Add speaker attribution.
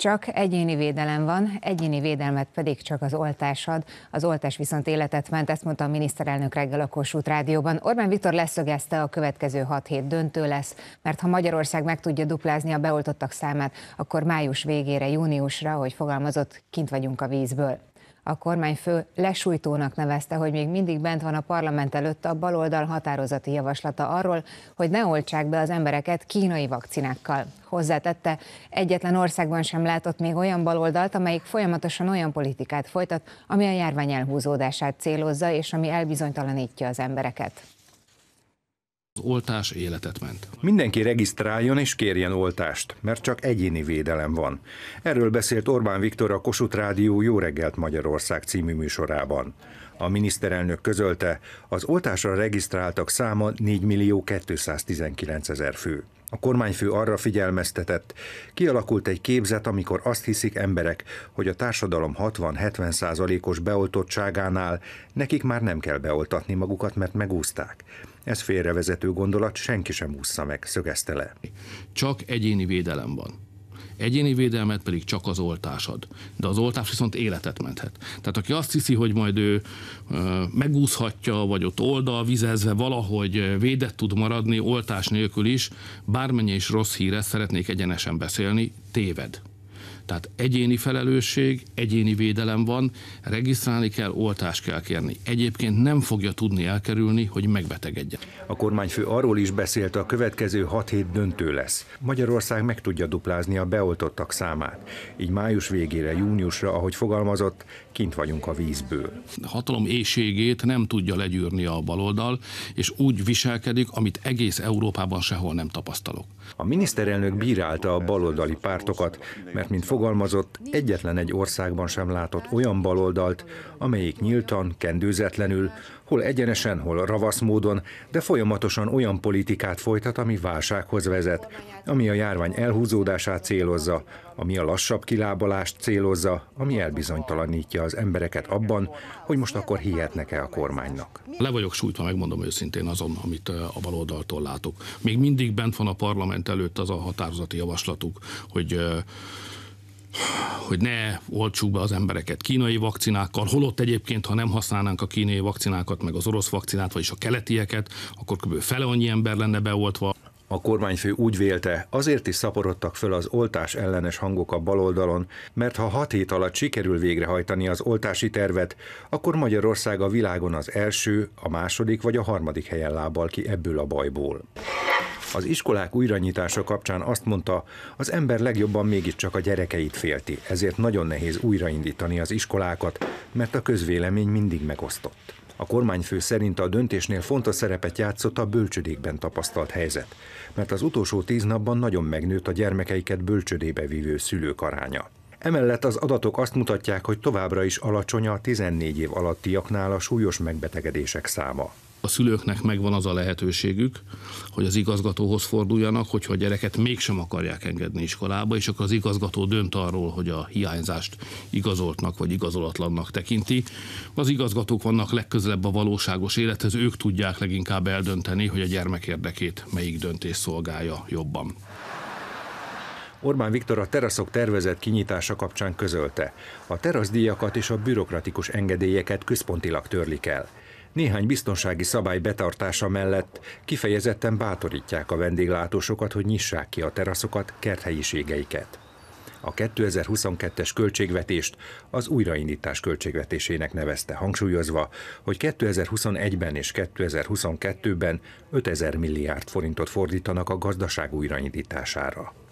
Speaker 1: Csak egyéni védelem van, egyéni védelmet pedig csak az oltás ad. Az oltás viszont életet ment, ezt mondta a miniszterelnök reggel a Kossuth Rádióban. Orbán Viktor leszögezte, a következő hat hét döntő lesz, mert ha Magyarország meg tudja duplázni a beoltottak számát, akkor május végére, júniusra, hogy fogalmazott, kint vagyunk a vízből a kormányfő lesújtónak nevezte, hogy még mindig bent van a parlament előtt a baloldal határozati javaslata arról, hogy ne oltsák be az embereket kínai vakcinákkal. Hozzátette, egyetlen országban sem látott még olyan baloldalt, amelyik folyamatosan olyan politikát folytat, ami a járvány elhúzódását célozza, és ami elbizonytalanítja az embereket
Speaker 2: oltás
Speaker 3: életet ment. Mindenki regisztráljon és kérjen oltást, mert csak egyéni védelem van. Erről beszélt Orbán Viktor a Kossuth Rádió Jó reggelt Magyarország című műsorában. A miniszterelnök közölte, az oltásra regisztráltak száma 4 millió 219 ezer fő. A kormányfő arra figyelmeztetett, kialakult egy képzet, amikor azt hiszik emberek, hogy a társadalom 60-70 százalékos beoltottságánál nekik már nem kell beoltatni magukat, mert megúzták. Ez félrevezető gondolat, senki sem ússza meg, szögezte le. Csak egyéni védelem van. Egyéni
Speaker 2: védelmet pedig csak az oltásad. De az oltás viszont életet menthet. Tehát aki azt hiszi, hogy majd ő megúszhatja, vagy ott oldal vizezve valahogy védett tud maradni oltás nélkül is, bármennyi is rossz híre szeretnék egyenesen beszélni, téved. Tehát egyéni felelősség, egyéni védelem van, regisztrálni kell, oltást kell kérni. Egyébként nem fogja tudni elkerülni, hogy megbetegedjen.
Speaker 3: A kormányfő arról is beszélt, a következő hat hét döntő lesz. Magyarország meg tudja duplázni a beoltottak számát. Így május végére, júniusra, ahogy fogalmazott, kint vagyunk a vízből.
Speaker 2: Hatalom éjségét nem tudja legyűrni a baloldal, és úgy viselkedik, amit egész
Speaker 3: Európában sehol nem tapasztalok. A miniszterelnök bírálta a baloldali pártokat, mert mint fog fogalmazott, egyetlen egy országban sem látott olyan baloldalt, amelyik nyíltan, kendőzetlenül, hol egyenesen, hol ravasz módon, de folyamatosan olyan politikát folytat, ami válsághoz vezet, ami a járvány elhúzódását célozza, ami a lassabb kilábalást célozza, ami elbizonytalanítja az embereket abban, hogy most akkor hihetnek-e a kormánynak. Le vagyok sújtva, megmondom őszintén azon, amit a baloldaltól
Speaker 2: látok. Még mindig bent van a parlament előtt az a határozati javaslatuk, hogy hogy ne oltsuk be az embereket kínai vakcinákkal, holott egyébként, ha nem használnánk a kínai vakcinákat, meg az orosz vakcinát, vagyis a keletieket, akkor kb. fele annyi ember lenne
Speaker 3: beoltva. A kormányfő úgy vélte, azért is szaporodtak föl az oltás ellenes hangok a baloldalon, mert ha hat hét alatt sikerül végrehajtani az oltási tervet, akkor Magyarország a világon az első, a második vagy a harmadik helyen lábal ki ebből a bajból. Az iskolák újranyitása kapcsán azt mondta, az ember legjobban mégiscsak a gyerekeit félti, ezért nagyon nehéz újraindítani az iskolákat, mert a közvélemény mindig megosztott. A kormányfő szerint a döntésnél fontos szerepet játszott a bölcsödékben tapasztalt helyzet, mert az utolsó tíz napban nagyon megnőtt a gyermekeiket bölcsödébe vívő szülők aránya. Emellett az adatok azt mutatják, hogy továbbra is alacsony a 14 év alattiaknál a súlyos megbetegedések száma
Speaker 2: a szülőknek megvan az a lehetőségük, hogy az igazgatóhoz forduljanak, hogyha a gyereket mégsem akarják engedni iskolába, és akkor az igazgató dönt arról, hogy a hiányzást igazoltnak vagy igazolatlannak tekinti. Az igazgatók vannak legközelebb a valóságos élethez, ők tudják leginkább eldönteni, hogy a gyermek érdekét melyik döntés szolgálja jobban.
Speaker 3: Orbán Viktor a teraszok tervezett kinyitása kapcsán közölte. A teraszdíjakat és a bürokratikus engedélyeket központilag törlik el. Néhány biztonsági szabály betartása mellett kifejezetten bátorítják a vendéglátósokat, hogy nyissák ki a teraszokat, kerthelyiségeiket. A 2022-es költségvetést az újraindítás költségvetésének nevezte, hangsúlyozva, hogy 2021-ben és 2022-ben 5000 milliárd forintot fordítanak a gazdaság újraindítására.